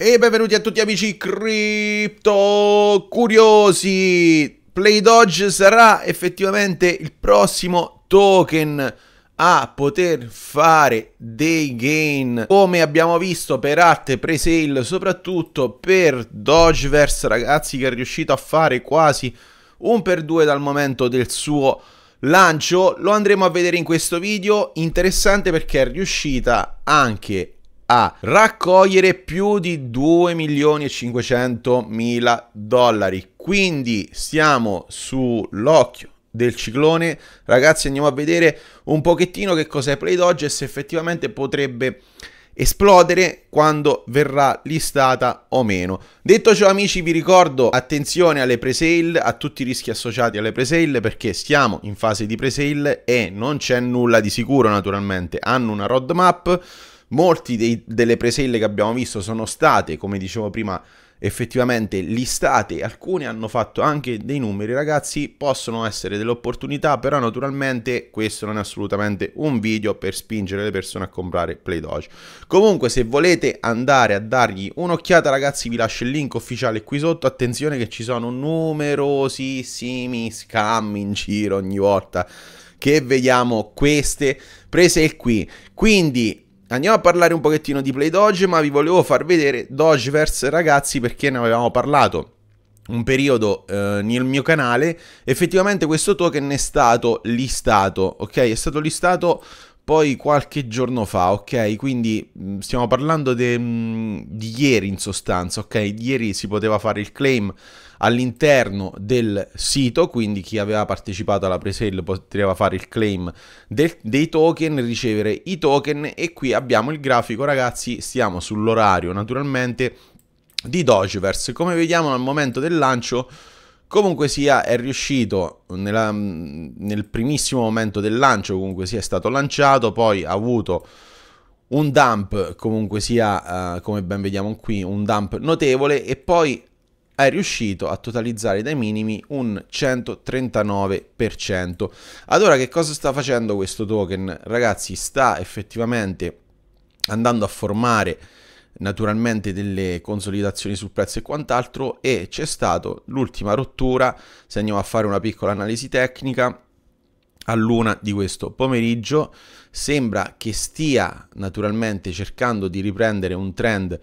E benvenuti a tutti amici cripto curiosi. Play Dodge sarà effettivamente il prossimo token a poter fare dei gain come abbiamo visto per arte presale soprattutto per Dogeverse ragazzi che è riuscito a fare quasi un per due dal momento del suo lancio lo andremo a vedere in questo video interessante perché è riuscita anche a raccogliere più di 2 milioni e 500 mila dollari. Quindi siamo sull'occhio del ciclone. Ragazzi andiamo a vedere un pochettino che cos'è Play Doge e se effettivamente potrebbe esplodere quando verrà listata o meno. Detto ciò amici vi ricordo attenzione alle presale, a tutti i rischi associati alle presale perché stiamo in fase di presale e non c'è nulla di sicuro naturalmente, hanno una roadmap Molti dei, delle preselle che abbiamo visto sono state, come dicevo prima, effettivamente listate, alcune hanno fatto anche dei numeri, ragazzi, possono essere delle opportunità, però naturalmente questo non è assolutamente un video per spingere le persone a comprare Play Doge. Comunque se volete andare a dargli un'occhiata, ragazzi, vi lascio il link ufficiale qui sotto, attenzione che ci sono numerosissimi scam in giro ogni volta che vediamo queste prese qui. Quindi Andiamo a parlare un pochettino di Play Doge, ma vi volevo far vedere Dogeverse ragazzi perché ne avevamo parlato un periodo eh, nel mio canale, effettivamente questo token è stato listato, ok? È stato listato poi qualche giorno fa, ok? Quindi mm, stiamo parlando de, mm, di ieri in sostanza, ok? Ieri si poteva fare il claim all'interno del sito, quindi chi aveva partecipato alla presale poteva fare il claim del, dei token, ricevere i token e qui abbiamo il grafico, ragazzi, stiamo sull'orario naturalmente di Dogeverse. Come vediamo al momento del lancio Comunque sia, è riuscito nella, mm, nel primissimo momento del lancio, comunque sia stato lanciato, poi ha avuto un dump, comunque sia, uh, come ben vediamo qui, un dump notevole e poi è riuscito a totalizzare dai minimi un 139%. Allora che cosa sta facendo questo token? Ragazzi, sta effettivamente andando a formare naturalmente delle consolidazioni sul prezzo e quant'altro e c'è stata l'ultima rottura, se andiamo a fare una piccola analisi tecnica, a luna di questo pomeriggio sembra che stia naturalmente cercando di riprendere un trend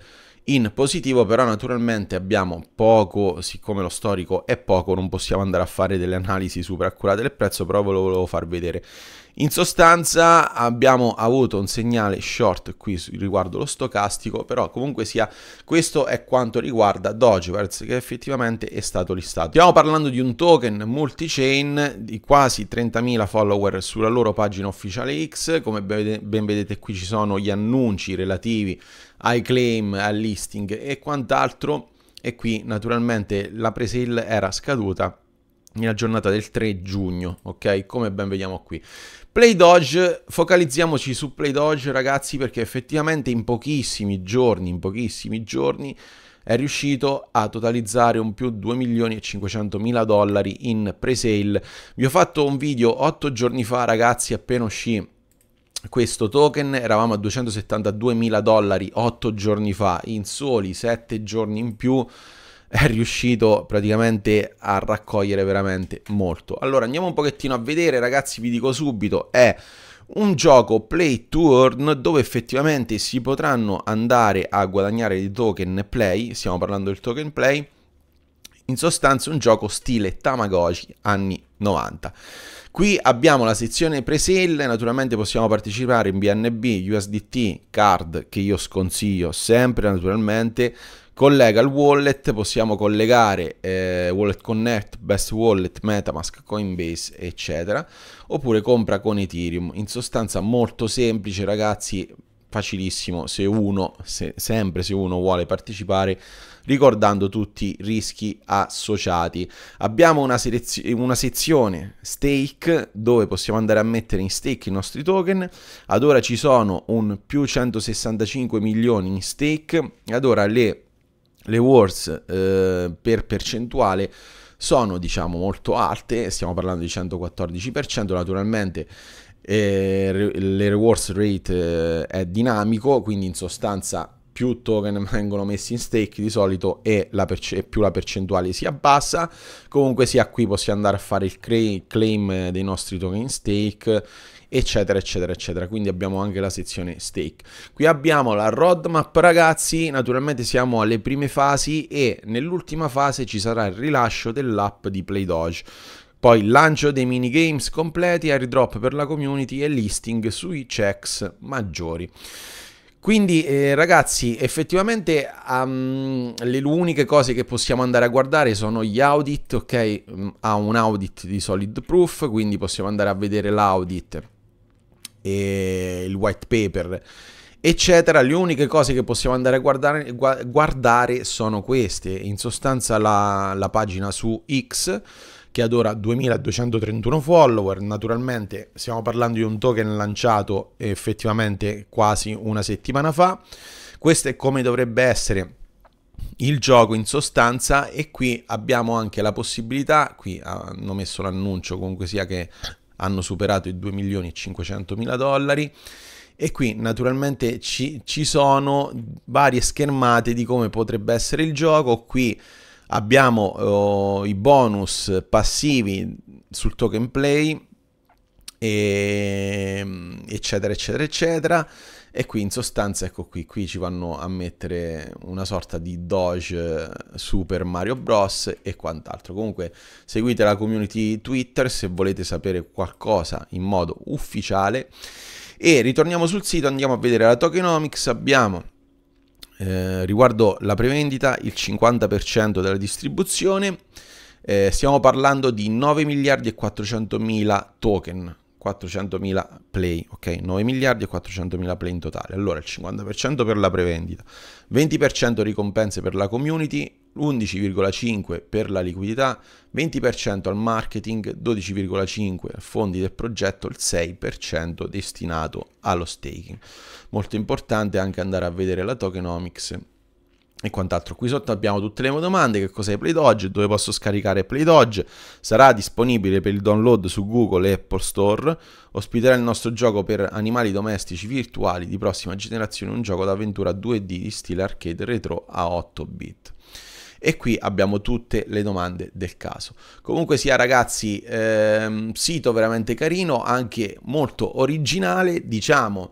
in positivo, però naturalmente abbiamo poco, siccome lo storico è poco, non possiamo andare a fare delle analisi super accurate del prezzo, però ve lo volevo far vedere. In sostanza abbiamo avuto un segnale short qui riguardo lo stocastico, però comunque sia questo è quanto riguarda Dogeverse che effettivamente è stato listato. Stiamo parlando di un token multi-chain di quasi 30.000 follower sulla loro pagina ufficiale X, come ben vedete qui ci sono gli annunci relativi ai claim, al listing e quant'altro e qui naturalmente la pre-sale era scaduta nella giornata del 3 giugno, ok? Come ben vediamo qui. Play Dodge, focalizziamoci su Play Dodge ragazzi perché effettivamente in pochissimi giorni, in pochissimi giorni è riuscito a totalizzare un più 2 milioni e 500 mila dollari in presale. Vi ho fatto un video 8 giorni fa ragazzi appena uscì questo token eravamo a 272 mila dollari 8 giorni fa in soli 7 giorni in più è riuscito praticamente a raccogliere veramente molto. Allora andiamo un pochettino a vedere ragazzi, vi dico subito, è un gioco play to earn dove effettivamente si potranno andare a guadagnare i token play, stiamo parlando del token play, in sostanza un gioco stile Tamagotchi anni 90. Qui abbiamo la sezione presale, naturalmente possiamo partecipare in BNB, USDT, card che io sconsiglio sempre naturalmente, Collega il wallet, possiamo collegare eh, Wallet Connect, Best Wallet, Metamask, Coinbase, eccetera. Oppure compra con Ethereum. In sostanza molto semplice ragazzi, facilissimo se uno, se, sempre se uno vuole partecipare ricordando tutti i rischi associati. Abbiamo una, selezio- una sezione stake dove possiamo andare a mettere in stake i nostri token. Ad ora ci sono un più 165 milioni in stake, ad ora le le wars eh, per percentuale sono diciamo molto alte, stiamo parlando di 114%, naturalmente eh, le rewards rate eh, è dinamico, quindi in sostanza più token vengono messi in stake di solito e, perce- più la percentuale si abbassa. Comunque sia qui possiamo andare a fare il cre- claim dei nostri token stake eccetera eccetera eccetera quindi abbiamo anche la sezione stake qui abbiamo la roadmap ragazzi naturalmente siamo alle prime fasi e nell'ultima fase ci sarà il rilascio dell'app di PlayDoge poi lancio dei minigames completi, airdrop per la community e listing sui checks maggiori. Quindi eh, ragazzi, effettivamente um, le uniche cose che possiamo andare a guardare sono gli audit, ok? Mm, ha un audit di solid proof, quindi possiamo andare a vedere l'audit e il white paper eccetera. Le uniche cose che possiamo andare a guardare, guardare sono queste, in sostanza la, la pagina su X che ad ora 2231 follower. Naturalmente stiamo parlando di un token lanciato effettivamente quasi una settimana fa. Questo è come dovrebbe essere il gioco in sostanza e qui abbiamo anche la possibilità, qui hanno messo l'annuncio comunque sia che hanno superato i 2 milioni e 500 mila dollari e qui naturalmente ci, ci sono varie schermate di come potrebbe essere il gioco, qui abbiamo eh, i bonus passivi sul token play e, ehm, eccetera eccetera eccetera e qui in sostanza ecco qui qui ci vanno a mettere una sorta di doge eh, super mario bros e quant'altro comunque seguite la community twitter se volete sapere qualcosa in modo ufficiale e ritorniamo sul sito andiamo a vedere la tokenomics abbiamo eh, riguardo la prevendita, il 50% della distribuzione, eh, stiamo parlando di 9 miliardi e 400 mila token, 400.000 play, ok? 9 miliardi e 400.000 play in totale. Allora il 50% per la prevendita, 20% ricompense per la community, 11,5 per la liquidità, 20% al marketing, 12,5 a fondi del progetto, il 6% destinato allo staking. Molto importante anche andare a vedere la tokenomics e quant'altro. Qui sotto abbiamo tutte le domande, che cos'è PlayDodge, dove posso scaricare PlayDodge, sarà disponibile per il download su Google e Apple Store, ospiterà il nostro gioco per animali domestici virtuali di prossima generazione, un gioco d'avventura 2D di stile arcade retro a 8 bit e qui abbiamo tutte le domande del caso. Comunque sia ragazzi, ehm, sito veramente carino, anche molto originale, diciamo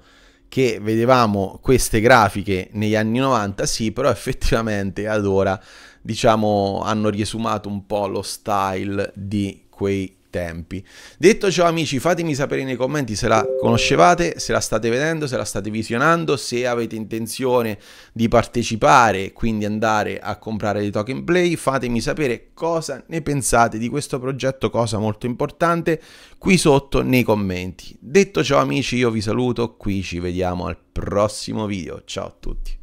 che vedevamo queste grafiche negli anni 90, sì, però effettivamente ad ora diciamo hanno riesumato un po' lo style di quei tempi. Detto ciò amici fatemi sapere nei commenti se la conoscevate, se la state vedendo, se la state visionando, se avete intenzione di partecipare quindi andare a comprare dei token play, fatemi sapere cosa ne pensate di questo progetto, cosa molto importante qui sotto nei commenti. Detto ciò amici io vi saluto, qui ci vediamo al prossimo video, ciao a tutti.